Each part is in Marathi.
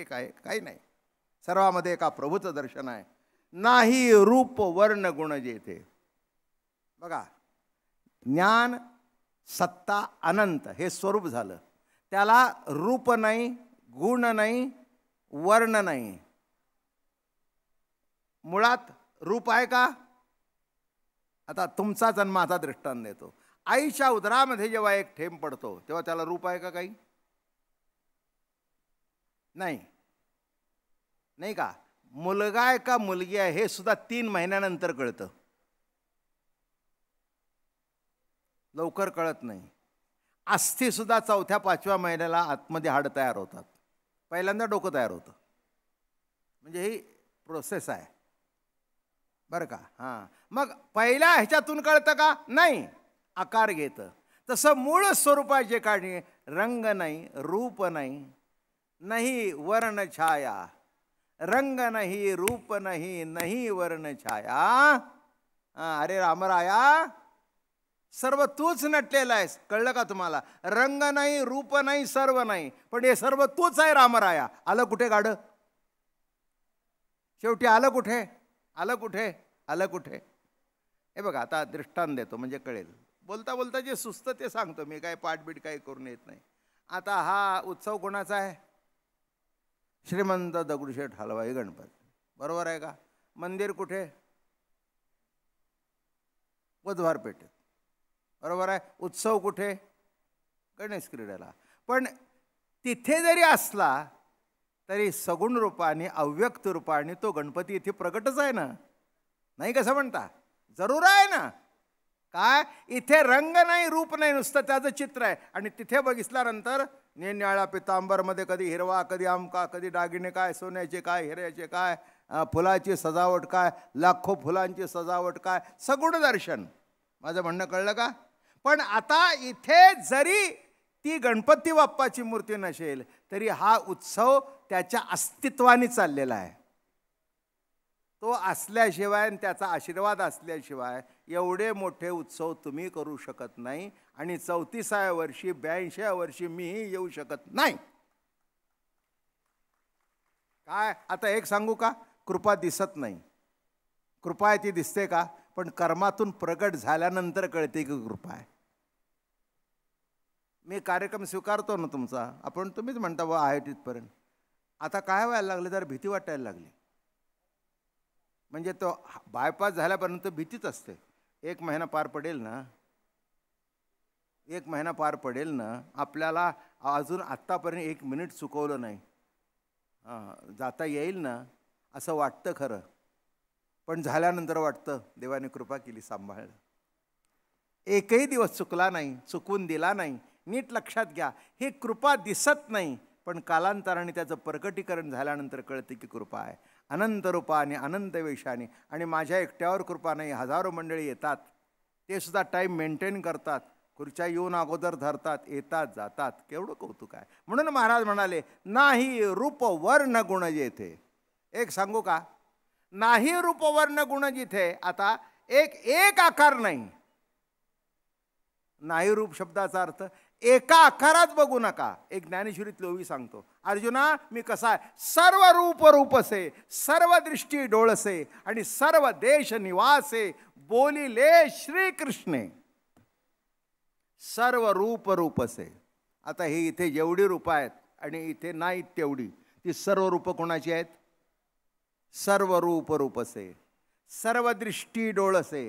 एक आहे काही नाही सर्वामध्ये एका प्रभूचं दर्शन आहे नाही रूप वर्ण गुण जेथे बघा ज्ञान सत्ता अनंत हे स्वरूप झालं त्याला रूप नाही गुण नाही वर्ण नाही मुळात रूप आहे का आता तुमचा जन्माचा दृष्टांत देतो आईच्या उदरामध्ये जेव्हा एक ठेंब पडतो तेव्हा त्याला रूप आहे का काही नाही नाही का मुलगा आहे का मुलगी आहे हे सुद्धा तीन महिन्यानंतर कळतं लवकर कळत नाही अस्थीसुद्धा चौथ्या पाचव्या महिन्याला आतमध्ये हाड तयार होतात पहिल्यांदा डोकं तयार होतं म्हणजे ही प्रोसेस आहे बरं का हां मग पहिल्या ह्याच्यातून कळतं का नाही आकार घेतं तसं मूळ स्वरूपाचे काढणे रंग नाही रूप नाही नाही वर्ण छाया रंग नाही रूप नाही नाही वर्ण छाया अरे रामराया सर्व तूच नटलेला आहेस कळलं का तुम्हाला रंग नाही रूप नाही सर्व नाही पण हे सर्व तूच आहे रामराया आलं कुठे गाड शेवटी आलं कुठे आलं कुठे आलं कुठे हे बघा आता दृष्टांत देतो म्हणजे कळेल बोलता बोलता जे सुस्त ते सांगतो मी काय पाठबीट काही करून येत नाही आता हा उत्सव कोणाचा आहे श्रीमंत दगडूशेठ हलवाई गणपती बरोबर आहे का मंदिर कुठे बुधवार पेठेत बरोबर आहे उत्सव कुठे गणेश क्रीडेला पण तिथे जरी असला तरी सगुण रूपाने अव्यक्त रूपाने तो गणपती इथे प्रगटच आहे ना नाही कसं म्हणता जरूर आहे ना काय इथे रंग नाही रूप नाही नुसतं त्याचं चित्र आहे आणि तिथे बघितल्यानंतर निरनिळ्या पितांबरमध्ये कधी हिरवा कधी आमका कधी दागिने काय सोन्याचे काय हिऱ्याचे काय फुलाची सजावट काय लाखो फुलांची सजावट काय सगुण दर्शन माझं म्हणणं कळलं का पण आता इथे जरी ती गणपती बाप्पाची मूर्ती नसेल तरी हा उत्सव त्याच्या अस्तित्वाने चाललेला आहे तो असल्याशिवाय त्याचा आशीर्वाद असल्याशिवाय एवढे मोठे उत्सव तुम्ही करू शकत नाही आणि चौतीसाव्या वर्षी ब्याऐंशी वर्षी मी येऊ शकत नाही काय आता एक सांगू का कृपा दिसत नाही कृपा आहे ती दिसते का पण कर्मातून प्रकट झाल्यानंतर कळते की कृपा आहे मी कार्यक्रम स्वीकारतो ना तुमचा आपण तुम्हीच म्हणता व आहे तिथपर्यंत आता काय व्हायला लागले तर भीती वाटायला लागली म्हणजे तो बायपास झाल्यापर्यंत भीतीच असते एक महिना पार पडेल ना एक महिना पार पडेल ना आपल्याला अजून आत्तापर्यंत एक मिनिट चुकवलं नाही जाता येईल ना असं वाटतं खरं पण झाल्यानंतर वाटतं देवाने कृपा केली सांभाळलं एकही दिवस चुकला नाही चुकवून दिला नाही नीट लक्षात घ्या हे कृपा दिसत नाही पण कालांतराने त्याचं प्रकटीकरण झाल्यानंतर कळते की कृपा आहे अनंत रूपाने अनंत वेशाने आणि माझ्या एकट्यावर कृपा नाही हजारो मंडळी येतात ते सुद्धा टाईम मेंटेन करतात खुर्च्या येऊन अगोदर धरतात येतात जातात केवढं कौतुक आहे म्हणून महाराज म्हणाले नाही रूप वर्ण गुण येथे एक सांगू का नाही रूप वर्ण गुण जिथे आता एक एक आकार नाही नाही रूप शब्दाचा अर्थ एका आकारात बघू नका एक ज्ञानेश्वरीत लोवी सांगतो अर्जुना मी कसा आहे सर्व रूप रूपसे सर्व दृष्टी डोळसे आणि सर्व देश निवासे बोलिले श्रीकृष्णे सर्व रूप असे आता हे इथे जेवढी रूपं आहेत आणि इथे नाहीत तेवढी ती सर्व रूपं कोणाची आहेत सर्व रूप असे सर्व दृष्टी डोळसे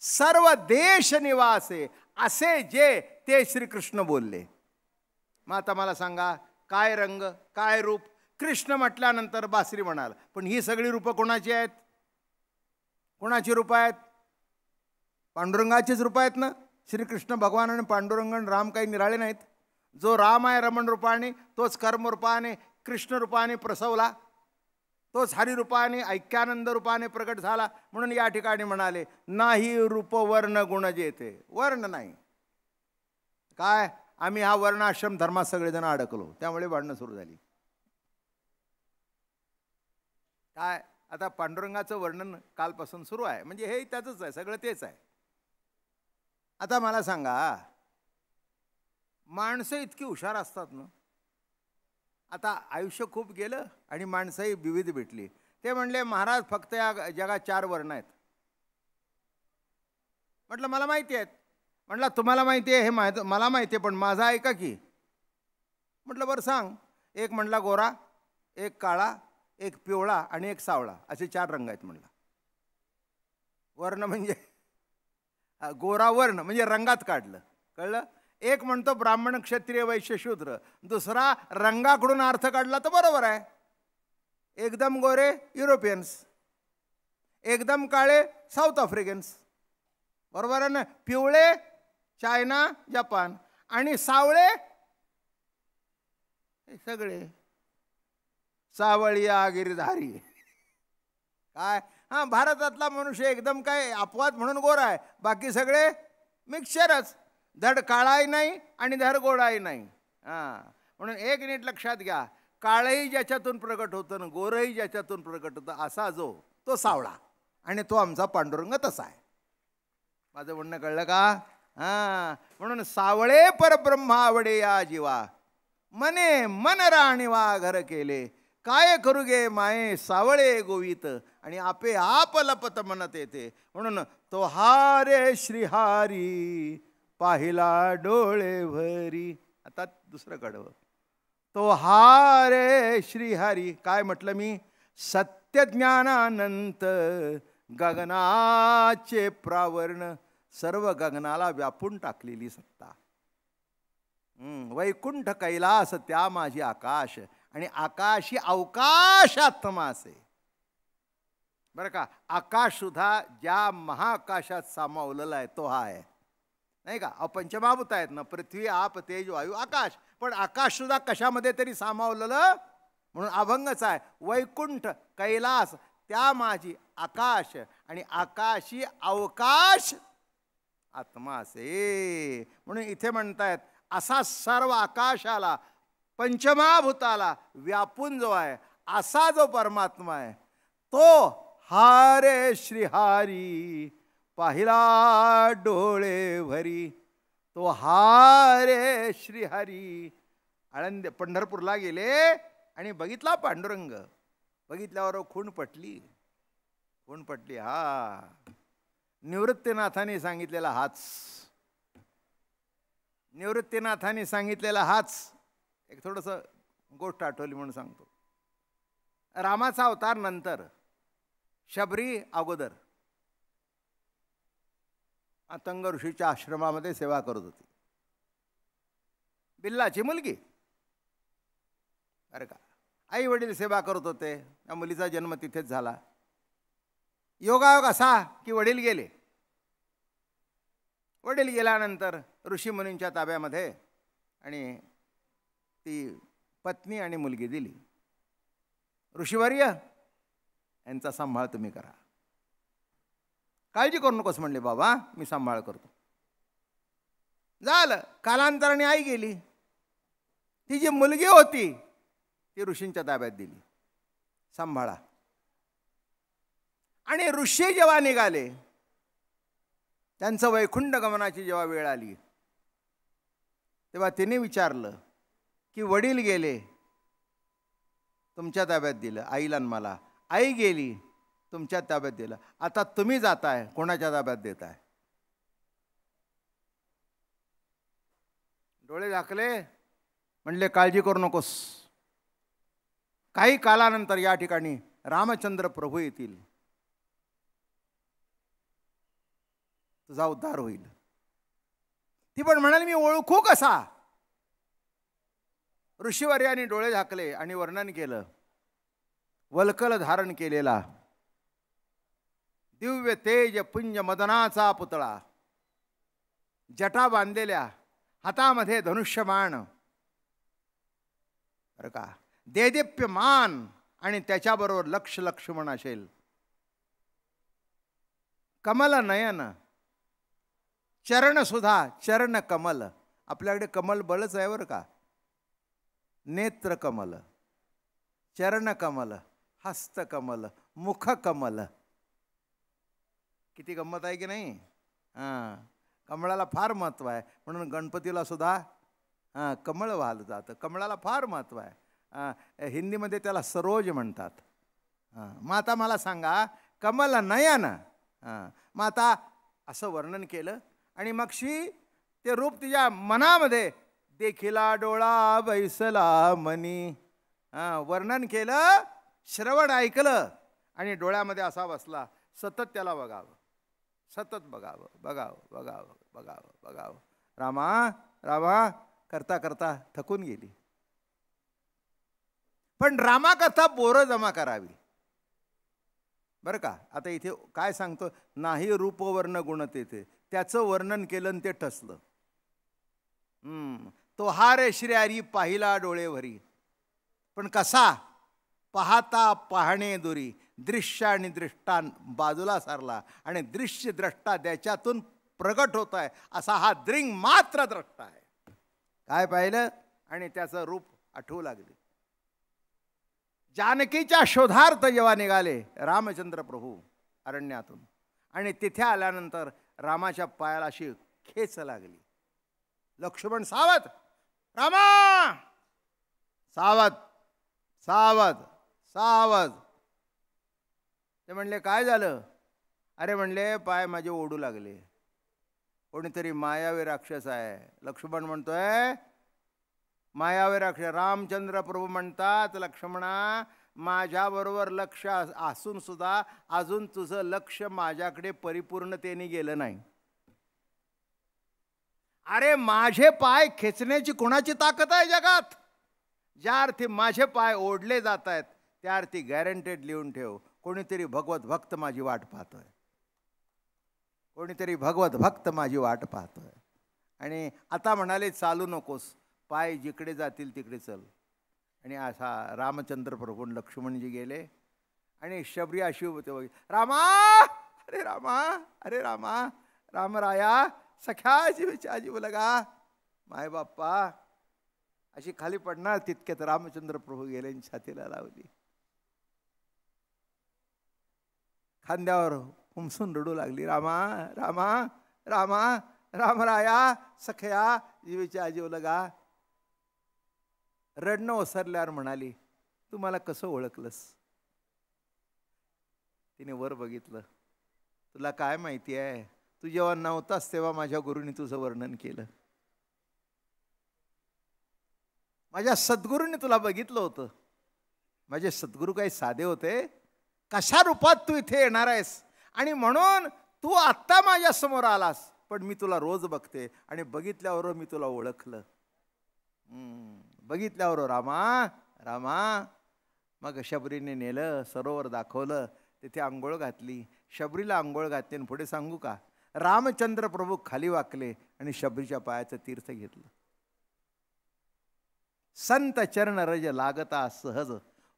सर्व देश निवासे असे जे ते श्रीकृष्ण बोलले मग आता मला सांगा काय रंग काय रूप कृष्ण म्हटल्यानंतर बासरी म्हणाल पण ही सगळी रूपं कोणाची आहेत कोणाची रूपं आहेत पांडुरंगाचीच रूपं आहेत ना श्रीकृष्ण भगवान आणि पांडुरंगण राम काही निराळे नाहीत जो राम आहे रमण रूपाने तोच कर्मरूपाने कृष्ण रूपाने प्रसवला तोच हरिरूपाने ऐक्यानंद रूपाने प्रकट झाला म्हणून या ठिकाणी म्हणाले नाही रूप वर्ण गुण जेते वर्ण नाही काय आम्ही हा वर्णाश्रम धर्मात सगळेजण अडकलो त्यामुळे वाढणं सुरू झाली काय आता पांडुरंगाचं वर्णन कालपासून सुरू आहे म्हणजे हे त्याचंच आहे सगळं तेच आहे आता मला सांगा माणसं इतकी हुशार असतात ना आता आयुष्य खूप गेलं आणि माणसंही विविध भेटली ते म्हणले महाराज फक्त या जगात चार वर्ण आहेत म्हटलं मला माहिती आहेत म्हटलं तुम्हाला माहिती आहे हे माहिती मला माहिती आहे पण माझा ऐका की म्हटलं बरं सांग एक म्हटला गोरा एक काळा एक पिवळा आणि एक सावळा असे चार रंग आहेत म्हटला वर्ण म्हणजे गोरावर्ण म्हणजे रंगात काढलं कळलं एक म्हणतो ब्राह्मण क्षत्रिय वैश्य शूद्र दुसरा रंगाकडून अर्थ काढला तर बरोबर आहे एकदम गोरे युरोपियन्स एकदम काळे साऊथ आफ्रिकन्स बरोबर आहे ना पिवळे चायना जपान आणि सावळे सगळे सावळी आगिरीधारी काय हां भारतातला मनुष्य एकदम काय अपवाद म्हणून गोरा आहे बाकी सगळे मिक्सरच धड काळाही नाही आणि धड गोडाही नाही हां म्हणून एक नीट लक्षात घ्या काळही ज्याच्यातून प्रकट होतं ना गोरही ज्याच्यातून प्रकट होतं असा जो तो सावळा आणि तो आमचा पांडुरंग तसा आहे माझं म्हणणं कळलं का हां म्हणून सावळे परब्रह्मा आवडे या जीवा मने मन राणीवा घर केले काय करू गे माये सावळे गोवित आणि आपे आप लपत म्हणत येते म्हणून तो हारे श्रीहारी पाहिला डोळे भरी आता दुसरं कडव तो हारे श्रीहारी काय म्हटलं मी सत्यज्ञानानंतर गगनाचे प्रावरण सर्व गगनाला व्यापून टाकलेली सत्ता वैकुंठ कैलास त्या माझी आकाश आणि आकाश ही अवकाशात्मा असे बरं का आकाश सुद्धा ज्या महाकाशात सामावलेला आहे तो हा आहे नाही का अपंचमाभूत आहेत ना पृथ्वी आप तेज वायू आकाश पण आकाश सुद्धा कशामध्ये तरी सामावलेलं म्हणून अभंगच आहे वैकुंठ कैलास त्या माझी आकाश आणि आकाशी अवकाश आत्मा असे म्हणून इथे म्हणतायत असा सर्व आकाशाला पंचमाभूताला व्यापून जो आहे असा जो परमात्मा आहे तो हारे श्रीहारी पाहिला डोळे भरी तो हारे श्रीहरी आळंद पंढरपूरला गेले आणि बघितला पांडुरंग बघितल्यावर खूण पटली खूण पटली हा निवृत्तीनाथाने सांगितलेला हाच निवृत्तीनाथाने सांगितलेला हाच एक थोडंसं गोष्ट आठवली म्हणून सांगतो रामाचा अवतार नंतर शबरी अगोदर अतंग ऋषीच्या आश्रमामध्ये सेवा करत होती बिल्लाची मुलगी अरे का आई वडील सेवा करत होते त्या मुलीचा जन्म तिथेच झाला योगायोग असा की वडील गेले वडील गेल्यानंतर ऋषी मुनींच्या ताब्यामध्ये आणि ती पत्नी आणि मुलगी दिली ऋषीवर्य यांचा सांभाळ तुम्ही करा काळजी करू नकोस म्हणले बाबा मी सांभाळ करतो झालं कालांतराने आई गेली ती जी मुलगी होती ती ऋषींच्या ताब्यात दिली सांभाळा आणि ऋषी जेव्हा निघाले त्यांचं वैकुंठ गमनाची जेव्हा वेळ आली तेव्हा तिने विचारलं की वडील गेले तुमच्या ताब्यात दिलं आईला मला आई गेली तुमच्या ताब्यात दिलं आता तुम्ही जाताय कोणाच्या ताब्यात देताय डोळे झाकले म्हणले काळजी करू नकोस काही कालानंतर या ठिकाणी रामचंद्र प्रभू येतील तुझा उद्धार होईल ती पण म्हणाली मी ओळखू कसा ऋषीवर्याने डोळे झाकले आणि वर्णन केलं वलकल धारण केलेला दिव्य तेज पुंज मदनाचा पुतळा जटा बांधलेल्या हातामध्ये धनुष्यमान बरं का देदिप्यमान आणि त्याच्याबरोबर लक्ष लक्ष्मण असेल कमल नयन चरण सुधा चरण कमल आपल्याकडे कमल बळच आहे बरं का नेत्रकमल चरणकमल हस्तकमल मुखकमल किती गंमत आहे की नाही हां कमळाला फार महत्त्व आहे म्हणून गणपतीला सुद्धा हां कमळ वाहलं जातं कमळाला फार महत्त्व आहे हिंदीमध्ये त्याला सरोज म्हणतात हां माता मला सांगा कमल नयन हां माता असं वर्णन केलं आणि मग ते रूप तिच्या मनामध्ये देखिला डोळा बैसला मनी वर्णन केलं श्रवण ऐकलं आणि डोळ्यामध्ये असा बसला सतत त्याला बघावं सतत बघावं बघावं बघावं बघावं बघावं रामा रामा करता करता थकून गेली पण रामा करता बोर जमा करावी बरं का आता इथे काय सांगतो नाही रूपवर्ण गुण तेथे त्याचं वर्णन केलं आणि ते ठसलं तो हार हरी पाहिला डोळे भरी पण कसा पाहता पाहणे दुरी दृश्य आणि दृष्टा बाजूला सारला आणि दृश्य द्रष्टा त्याच्यातून प्रगट होत आहे असा हा द्रिंग मात्र द्रष्टा आहे काय पाहिलं आणि त्याचं रूप आठवू लागले जानकीच्या शोधार्थ जेव्हा निघाले रामचंद्र प्रभू अरण्यातून आणि तिथे आल्यानंतर रामाच्या पायाला अशी खेच लागली लक्ष्मण सावत रामा सावध सावध सावध ते म्हणले काय झालं अरे म्हणले पाय माझे ओढू लागले कोणीतरी मायावी राक्षस आहे लक्ष्मण म्हणतोय मायावी राक्षस रामचंद्र प्रभू म्हणतात लक्ष्मणा माझ्याबरोबर लक्ष असून सुद्धा अजून तुझं लक्ष माझ्याकडे परिपूर्णतेने गेलं नाही अरे माझे पाय खेचण्याची कोणाची ताकद आहे जगात ज्या अर्थी माझे पाय ओढले जात आहेत त्या अर्थी गॅरंटेड लिहून ठेव कोणीतरी भगवत भक्त माझी वाट पाहतोय कोणीतरी भगवत भक्त माझी वाट पाहतोय आणि आता म्हणाले चालू नकोस पाय जिकडे जातील तिकडे चल आणि असा रामचंद्र प्रभून लक्ष्मणजी गेले आणि शबरी अशी होते रामा अरे रामा अरे रामा रामराया सख्याची आजीवल लगा माय बाप्पा अशी खाली पडणार तितक्यात रामचंद्र प्रभू गेले छातीला लावली खांद्यावर हुमसून रडू लागली रामा रामा रामा रामराया सख्या जीवेच्या आजीव लगा रडणं ओसरल्यावर म्हणाली तू मला कसं ओळखलंस तिने वर बघितलं तुला काय माहिती आहे तू जेव्हा नव्हतास तेव्हा माझ्या गुरुनी तुझं वर्णन केलं माझ्या सद्गुरूंनी तुला बघितलं होतं माझे सद्गुरू काही साधे होते कशा रूपात तू इथे येणार आहेस आणि म्हणून तू आत्ता माझ्यासमोर आलास पण मी तुला रोज बघते आणि बघितल्यावर मी तुला ओळखलं बघितल्यावर रामा रामा मग शबरीने नेलं सरोवर दाखवलं तिथे आंघोळ घातली शबरीला आंघोळ घातली आणि पुढे सांगू का रामचंद्र प्रभू खाली वाकले आणि शबरीच्या पायाचं तीर्थ घेतलं संत चरण रज लागता सहज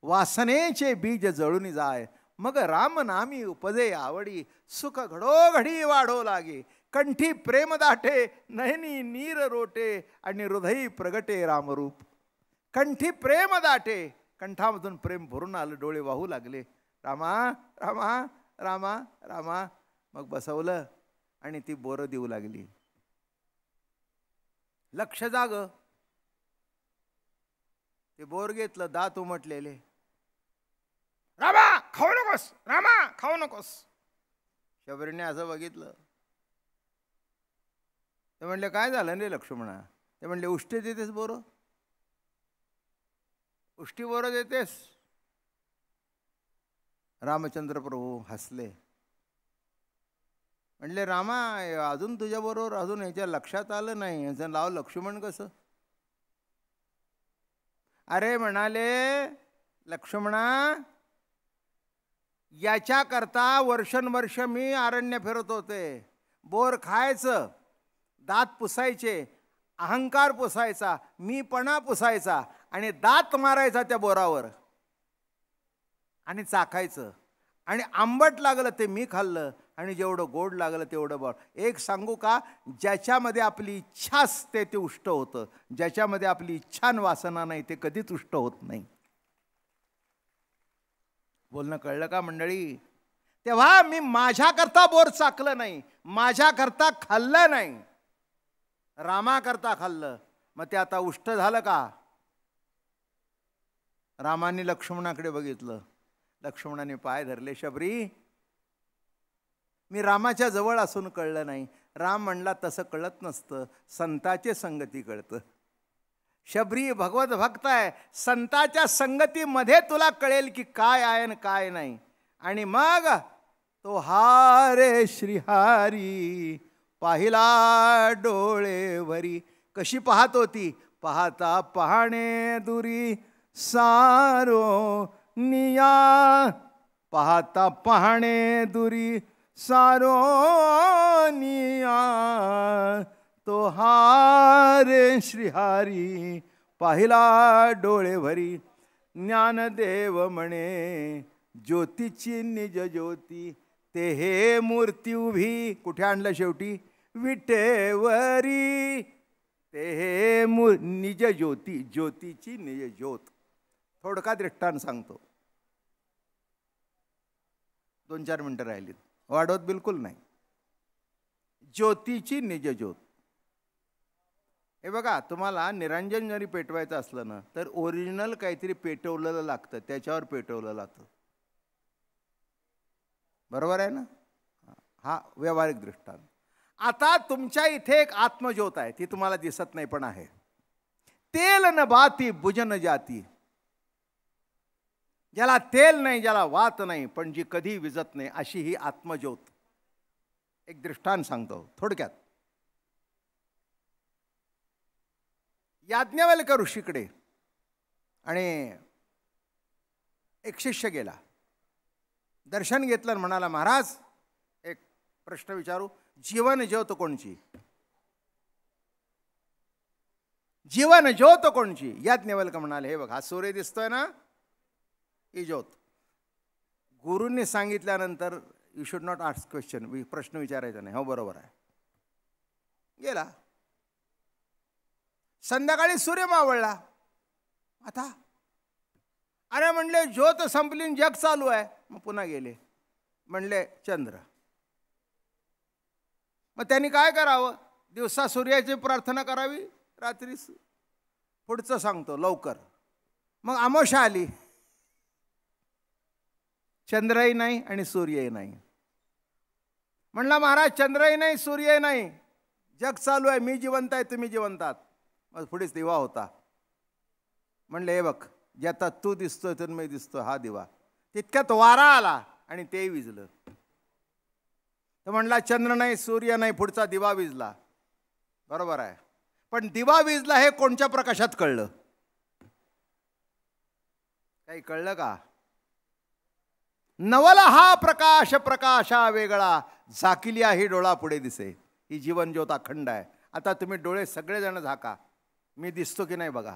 वासनेचे बीज जळून जाय मग राम नामी उपजे आवडी सुख घडोघडी वाढो लागे कंठी प्रेम दाटे नयनी नीर रोटे आणि हृदयी प्रगटे रामरूप कंठी प्रेम दाटे कंठामधून प्रेम भरून आलं डोळे वाहू लागले रामा रामा रामा रामा मग बसवलं आणि ती बोरं देऊ लागली लक्ष जाग ते बोर घेतलं दात उमटलेले रामा खाऊ नकोस रामा खाऊ नकोस शबरीने असं बघितलं ते म्हणले काय झालं रे लक्ष्मणा ते म्हणले उष्टी देतेस बोर उष्टी बोर देतेस रामचंद्र प्रभू हसले म्हणले रामा अजून तुझ्याबरोबर अजून ह्याच्या लक्षात आलं नाही ह्याचं नाव लक्ष्मण कसं अरे म्हणाले लक्ष्मणा याच्याकरता वर्ष मी अरण्य फिरत होते बोर खायचं दात पुसायचे अहंकार पुसायचा मी पणा पुसायचा आणि दात मारायचा त्या बोरावर आणि चाखायचं आणि आंबट लागलं ते मी खाल्लं आणि जेवढं गोड लागलं तेवढं बळ एक सांगू का ज्याच्यामध्ये आपली इच्छा असते ते उष्ट होतं ज्याच्यामध्ये आपली इच्छा वासना नाही ते कधीच उष्ट होत नाही बोलणं कळलं का मंडळी तेव्हा मी माझ्याकरता बोर चाकलं नाही माझ्याकरता खाल्लं नाही रामाकरता खाल्लं मग ते आता उष्ट झालं का रामाने लक्ष्मणाकडे बघितलं लक्ष्मणाने पाय धरले शबरी मी रामाच्या जवळ असून कळलं नाही राम म्हणला तसं कळत नसतं संताचे संगती कळतं शबरी भगवत भक्त आहे संताच्या संगतीमध्ये तुला कळेल की काय आहे आणि काय नाही आणि मग तो हारे श्रीहारी पाहिला डोळेवरी कशी पाहत होती पाहता पाहणे दुरी सारो निया पाहता पाहणे दुरी सारोनिया तोहार श्रीहारी पाहिला डोळे डोळेभरी ज्ञानदेव म्हणे ज्योतीची निज ज्योती ते हे मूर्ती उभी कुठे आणलं शेवटी विटेवरी ते हे निज ज्योती ज्योतीची निज ज्योत थोडका दृष्टांत सांगतो दोन चार मिनटं राहिलीत वाढवत बिलकुल नाही ज्योतीची निजज्योत हे बघा तुम्हाला निरंजन जरी पेटवायचं असलं ना तर ओरिजिनल काहीतरी पेटवलेलं लागतं त्याच्यावर पेटवलं लागतं बरोबर आहे ना हा व्यावहारिक दृष्टांत आता तुमच्या इथे एक आत्मज्योत आहे ती तुम्हाला दिसत नाही पण आहे तेल न भाती भुजन जाती ज्याला तेल नाही ज्याला वात नाही पण जी कधी विजत नाही अशी ही आत्मज्योत एक दृष्टांत सांगतो थोडक्यात याज्ञावेलकर ऋषीकडे आणि एक शिष्य गेला दर्शन घेतलं म्हणाला महाराज एक प्रश्न विचारू जीवन ज्योत कोणची जीवन ज्योत कोणची याज्ञवल्क म्हणाले हे बघ हा सूर्य दिसतोय ना इजोत गुरुंनी सांगितल्यानंतर you should not ask question प्रश्न विचारायचा नाही हो बरोबर आहे गेला संध्याकाळी सूर्य मावळला आता अरे म्हणले ज्योत संपली जग चालू आहे मग पुन्हा गेले म्हणले चंद्र मग त्यांनी काय करावं दिवसा सूर्याची प्रार्थना करावी रात्री पुढचं सांगतो लवकर मग आमोशा आली चंद्रही नाही आणि सूर्यही नाही म्हणला महाराज चंद्रही नाही सूर्यही नाही जग चालू आहे मी जिवंत आहे तुम्ही जिवंतात मग पुढेच दिवा होता म्हणलं हे बघ ज्यात तू दिसतोय तर मी दिसतो हा दिवा तितक्यात वारा आला आणि ते विजलं तर म्हणला चंद्र नाही सूर्य नाही पुढचा दिवा विजला बरोबर आहे पण दिवा विजला हे कोणत्या प्रकाशात कळलं काही कळलं का नवल हा प्रकाश प्रकाशा वेगळा झाकिली ही डोळा पुढे दिसे ही जीवनज्योत अखंड आहे आता तुम्ही डोळे सगळेजण झाका मी दिसतो की नाही बघा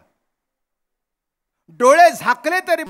डोळे झाकले तरी